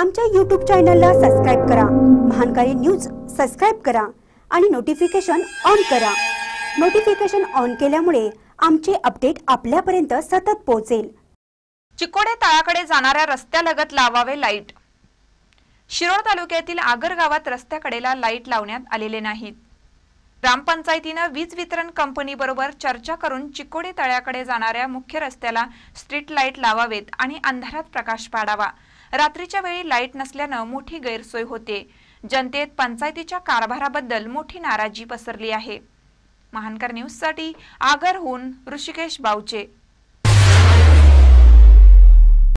आमच्या यूट्यूब चॅनलला सबस्क्राईब करा महानकारी न्यूज सबस्क्राईब करा आणि नोटिफिकेशन ऑन करा नोटिफिकेशन ऑन केल्यामुळे आमचे अपडेट आपल्यापर्यंत सतत पोहोचेल चिकोडे तळाकडे जाणाऱ्या रस्त्यालगत लावावे लाईट शिरोळ तालुक्यातील आगर गावात रस्त्याकडेला लाईट लावण्यात आलेले नाहीत ग्रामपंचायतीनं वीज वितरण कंपनीबरोबर चर्चा करून चिकोडे तळ्याकडे जाणाऱ्या मुख्य रस्त्याला स्ट्रीट लाईट लावावेत आणि अंधारात प्रकाश पाडावा रात्रीच्या वेळी लाईट नसल्यानं मोठी गैरसोय होते जनतेत पंचायतीच्या कारभाराबद्दल मोठी नाराजी पसरली आहे महानकर न्यूज साठी आगरहून ऋषिकेश बावचे